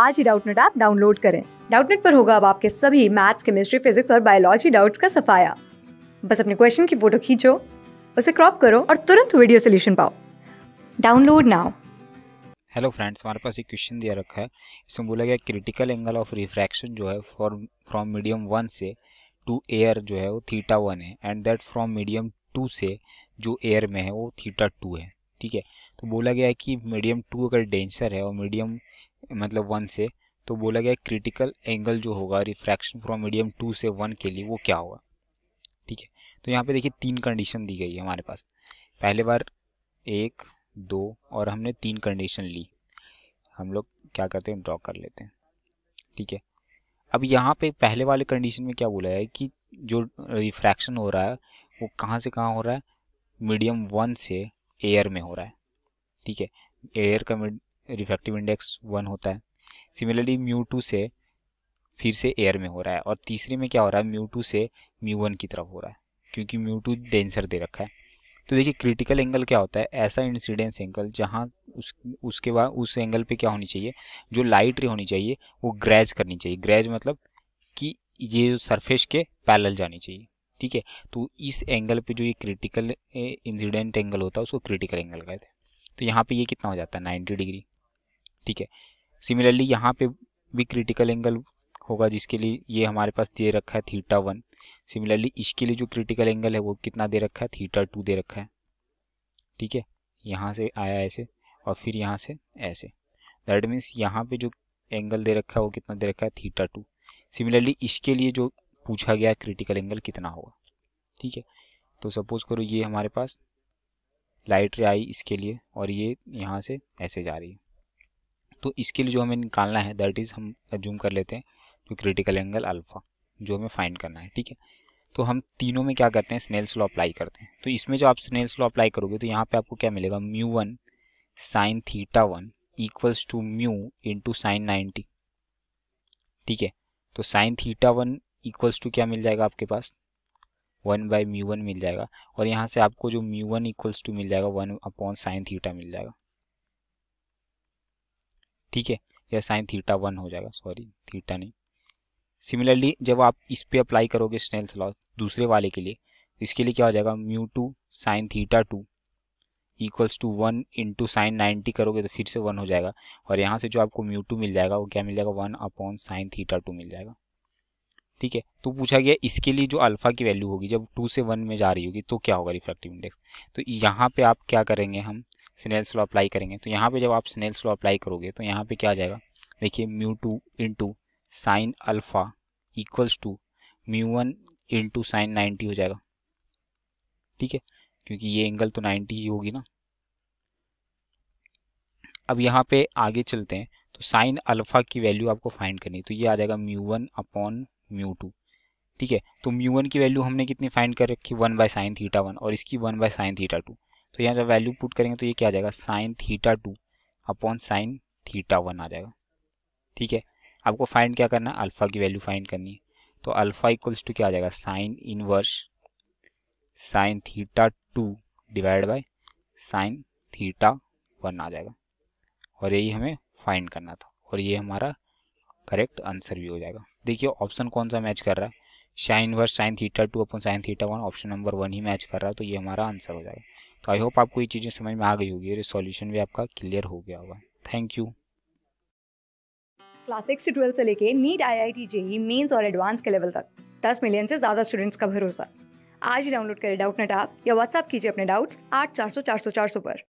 आज ही Doubtnut app download करें डाउटनेट पर होगा अब आपके सभी मैथ्स केमिस्ट्री फिजिक्स और बायोलॉजी डाउट्स का सफाया बस अपने क्वेश्चन की फोटो खींचो उसे क्रॉप करो और तुरंत वीडियो सोल्यूशन पाओ डाउनलोड नाउ हेलो फ्रेंड्स हमारे पास एक क्वेश्चन दिया रखा है इसमें बोला गया क्रिटिकल एंगल ऑफ रिफ्रैक्शन जो है फॉर फ्रॉम मीडियम वन से टू एयर जो है वो थीटा वन है and that from medium two से जो एयर में है वो थीटा टू है ठीक है तो बोला गया है कि मीडियम टू अगर डेंसर है और मीडियम मतलब वन से तो बोला गया क्रिटिकल एंगल जो होगा रिफ्रैक्शन फ्रॉम मीडियम टू से वन के लिए वो क्या होगा ठीक है तो यहाँ पे देखिए तीन कंडीशन दी गई है हमारे पास पहले बार एक दो और हमने तीन कंडीशन ली हम लोग क्या करते हैं ड्रॉ कर लेते हैं ठीक है अब यहाँ पे पहले वाले कंडीशन में क्या बोला है कि जो रिफ्रैक्शन हो रहा है वो कहाँ से कहाँ हो रहा है मीडियम वन से एयर में हो रहा है ठीक है एयर का रिफ्रैक्टिव इंडेक्स वन होता है सिमिलरली म्यू टू से फिर से एयर में हो रहा है और तीसरे में क्या हो रहा है म्यू टू से म्यू वन की तरफ हो रहा है क्योंकि म्यू टू डेंसर दे रखा है तो देखिए क्रिटिकल एंगल क्या होता है ऐसा इंसिडेंस एंगल जहाँ उस उसके बाद उस एंगल पे क्या होनी चाहिए जो लाइट रे होनी चाहिए वो ग्रेज करनी चाहिए ग्रेज मतलब कि ये सरफेस के पैरेलल जानी चाहिए ठीक है तो इस एंगल पे जो ये क्रिटिकल इंसिडेंट एंगल होता है उसको क्रिटिकल एंगल कहते हैं तो यहाँ पे ये कितना हो जाता है नाइन्टी डिग्री ठीक है सिमिलरली यहाँ पे भी क्रिटिकल एंगल होगा जिसके लिए ये हमारे पास दे रखा है थीटा वन सिमिलरली इसके लिए जो क्रिटिकल एंगल है वो कितना दे रखा है थीटा टू दे रखा है ठीक है यहाँ से आया ऐसे और फिर यहाँ से ऐसे दैट मीन्स यहाँ पे जो एंगल दे रखा है वो कितना दे रखा है थीटा टू सिमिलरली इसके लिए जो पूछा गया क्रिटिकल एंगल कितना होगा ठीक है तो सपोज करो ये हमारे पास लाइट रे आई इसके लिए और ये यहाँ से ऐसे जा रही है तो इसके लिए जो हमें निकालना है दैट इज़ हम जूम कर लेते हैं जो क्रिटिकल एंगल अल्फ़ा जो हमें फाइंड करना है ठीक है तो हम तीनों में क्या करते हैं स्नेल्स लॉ अप्लाई करते हैं तो इसमें जो आप स्नेल्स लॉ अप्लाई करोगे तो यहाँ पे आपको क्या मिलेगा mu one sine theta one equals to mu into sine ninety ठीक है तो sine theta one equals to क्या मिल जाएगा आपके पास वन बाई म्यू वन मिल जाएगा और यहाँ से आपको जो म्यू वन इक्वल्स टू मिल जाएगा वन अपॉन साइन थीटा मिल जाएगा ठीक है या साइन थीटा वन हो जाएगा सॉरी थीटा नहीं सिमिलरली जब आप इस पर अप्लाई करोगे स्नेल्स लॉ दूसरे वाले के लिए तो इसके लिए क्या हो जाएगा mu two sine theta two equals to one into sine ninety करोगे तो फिर से वन हो जाएगा और यहाँ से जो आपको म्यू टू मिल जाएगा वो क्या मिल जाएगा one upon sine theta two मिल जाएगा ठीक है तो पूछा गया इसके लिए जो अल्फ़ा की वैल्यू होगी जब टू से वन में जा रही होगी तो क्या होगा रिफ्रैक्टिव इंडेक्स तो यहाँ पे आप क्या करेंगे हम स्नेल्स लॉ अप्लाई करेंगे तो यहाँ पे जब आप स्नेल्स लॉ अप्लाई करोगे तो यहाँ पे क्या आ जाएगा देखिए mu two into sine alpha equals to mu one into sine ninety हो जाएगा ठीक है क्योंकि ये एंगल तो नाइन्टी ही होगी ना अब यहाँ पे आगे चलते हैं तो साइन अल्फ़ा की वैल्यू आपको फाइंड करनी तो ये आ जाएगा mu one upon mu two ठीक है तो म्यू वन की वैल्यू हमने कितनी फाइंड कर रखी one by sine theta one और इसकी one by sine theta two तो यहाँ जब वैल्यू पुट करेंगे तो ये क्या आ जाएगा sine theta two upon sine theta one आ जाएगा ठीक है आपको फाइंड क्या करना है अल्फ़ा की वैल्यू फाइंड करनी है तो अल्फ़ा इक्वल्स टू क्या आ जाएगा sine inverse sine theta two divide by sine theta one आ जाएगा और यही हमें फाइंड करना था और ये हमारा करेक्ट आंसर भी हो जाएगा देखिए ऑप्शन कौन सा मैच कर रहा है sine verse sine theta two upon sine theta one option number one ही मैच कर रहा है तो ये हमारा आंसर हो जाएगा तो आई होप आपको ये चीज़ें समझ में आ गई होगी और सॉल्यूशन भी आपका क्लियर हो गया होगा थैंक यू क्लास सिक्स से ट्वेल्थ से लेके NEET I I T JEE mains और एडवांस के लेवल तक दस मिलियन से ज़्यादा स्टूडेंट्स का भरोसा आज ही डाउनलोड करें डाउट नेट आप या व्हाट्सअप कीजिए अपने डाउट्स आठ चार सौ चार सौ चार सौ पर